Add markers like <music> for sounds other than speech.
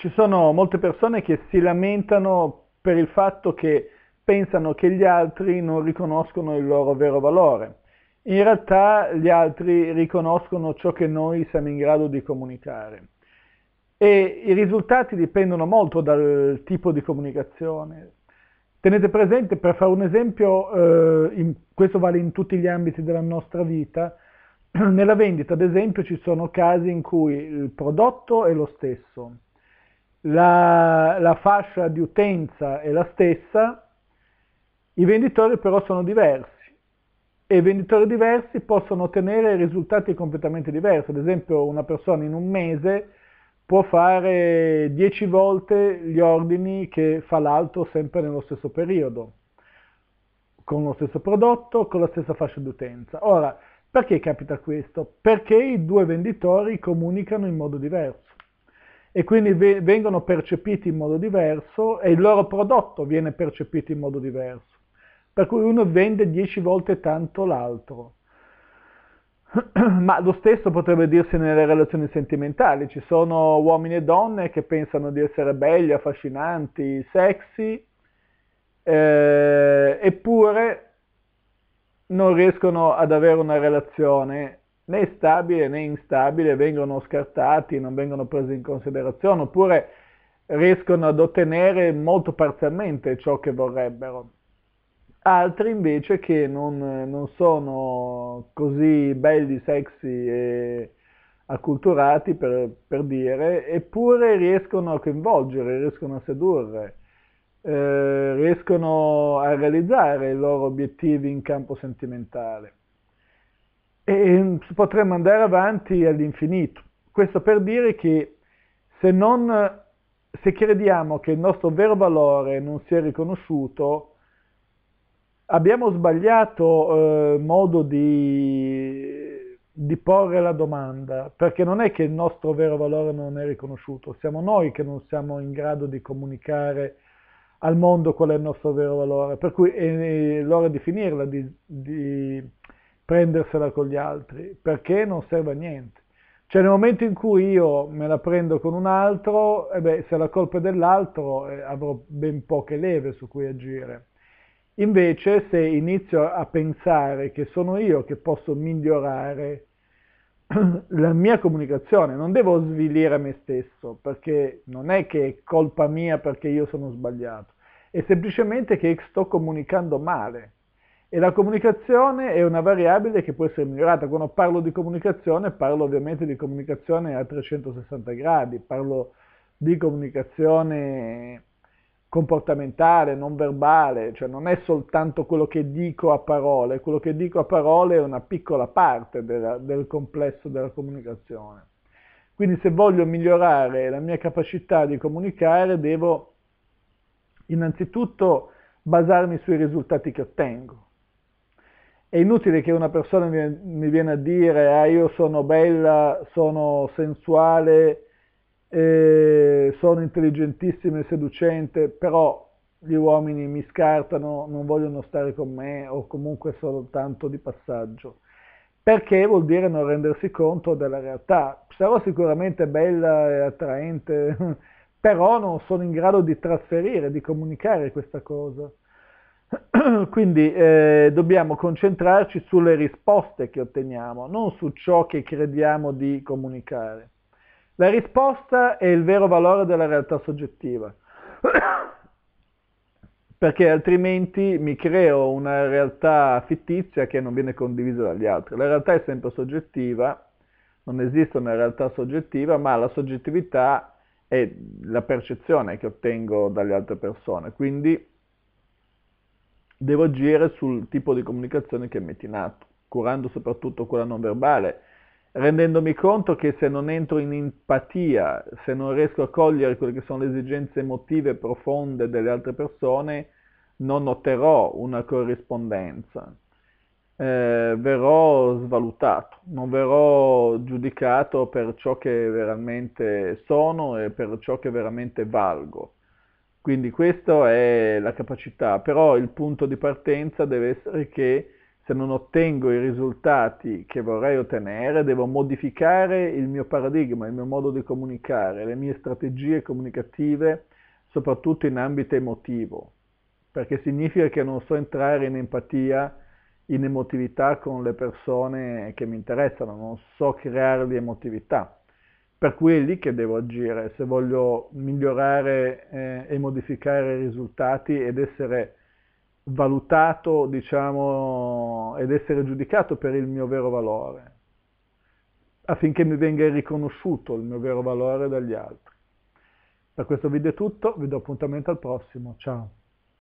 Ci sono molte persone che si lamentano per il fatto che pensano che gli altri non riconoscono il loro vero valore. In realtà gli altri riconoscono ciò che noi siamo in grado di comunicare e i risultati dipendono molto dal tipo di comunicazione. Tenete presente, per fare un esempio, eh, in, questo vale in tutti gli ambiti della nostra vita, <clears throat> nella vendita ad esempio ci sono casi in cui il prodotto è lo stesso, la, la fascia di utenza è la stessa, i venditori però sono diversi e venditori diversi possono ottenere risultati completamente diversi. Ad esempio una persona in un mese può fare 10 volte gli ordini che fa l'altro sempre nello stesso periodo, con lo stesso prodotto, con la stessa fascia di utenza. Ora, perché capita questo? Perché i due venditori comunicano in modo diverso e quindi vengono percepiti in modo diverso e il loro prodotto viene percepito in modo diverso. Per cui uno vende dieci volte tanto l'altro. <clears throat> Ma lo stesso potrebbe dirsi nelle relazioni sentimentali, ci sono uomini e donne che pensano di essere belli, affascinanti, sexy, eh, eppure non riescono ad avere una relazione né stabile né instabile vengono scartati, non vengono presi in considerazione, oppure riescono ad ottenere molto parzialmente ciò che vorrebbero. Altri invece che non, non sono così belli, sexy e acculturati per, per dire, eppure riescono a coinvolgere, riescono a sedurre. Eh, riescono a realizzare i loro obiettivi in campo sentimentale e mm, potremmo andare avanti all'infinito. Questo per dire che se, non, se crediamo che il nostro vero valore non sia riconosciuto, abbiamo sbagliato eh, modo di, di porre la domanda, perché non è che il nostro vero valore non è riconosciuto, siamo noi che non siamo in grado di comunicare al mondo qual è il nostro vero valore, per cui è eh, eh, l'ora di finirla, di, di prendersela con gli altri, perché non serve a niente. Cioè nel momento in cui io me la prendo con un altro, eh beh, se la colpa è dell'altro eh, avrò ben poche leve su cui agire. Invece se inizio a pensare che sono io che posso migliorare <clears throat> la mia comunicazione, non devo svilire me stesso, perché non è che è colpa mia perché io sono sbagliato, è semplicemente che sto comunicando male. E la comunicazione è una variabile che può essere migliorata. Quando parlo di comunicazione, parlo ovviamente di comunicazione a 360 gradi, parlo di comunicazione comportamentale, non verbale, cioè non è soltanto quello che dico a parole, quello che dico a parole è una piccola parte della, del complesso della comunicazione. Quindi se voglio migliorare la mia capacità di comunicare devo innanzitutto basarmi sui risultati che ottengo è inutile che una persona mi, viene a dire ah io sono bella, sono sensuale, eh, sono intelligentissima e seducente, però gli uomini mi scartano, non vogliono stare con me o comunque sono tanto di passaggio. Perché vuol dire non rendersi conto della realtà. Sarò sicuramente bella e attraente, <laughs> però non sono in grado di trasferire, di comunicare questa cosa. <clears throat> Quindi eh, dobbiamo concentrarci sulle risposte che otteniamo, non su ciò che crediamo di comunicare. La risposta è il vero valore della realtà soggettiva, <clears throat> perché altrimenti mi creo una realtà fittizia che non viene condivisa dagli altri. La realtà è sempre soggettiva, non esiste una realtà soggettiva, ma la soggettività è la percezione che ottengo dalle altre persone. Quindi devo agire sul tipo di comunicazione che metti in atto, curando soprattutto quella non verbale, rendendomi conto che se non entro in empatia, se non riesco a cogliere quelle che sono le esigenze emotive profonde delle altre persone, non otterrò una corrispondenza. Eh, verrò svalutato, non verrò giudicato per ciò che veramente sono e per ciò che veramente valgo. Quindi questa è la capacità, però il punto di partenza deve essere che se non ottengo i risultati che vorrei ottenere, devo modificare il mio paradigma, il mio modo di comunicare, le mie strategie comunicative, soprattutto in ambito emotivo, perché significa che non so entrare in empatia, in emotività con le persone che mi interessano, non so creargli emotività. Per cui è lì che devo agire, se voglio migliorare eh, e modificare i risultati ed essere valutato, diciamo, ed essere giudicato per il mio vero valore, affinché mi venga riconosciuto il mio vero valore dagli altri. Per questo video è tutto, vi do appuntamento al prossimo, ciao!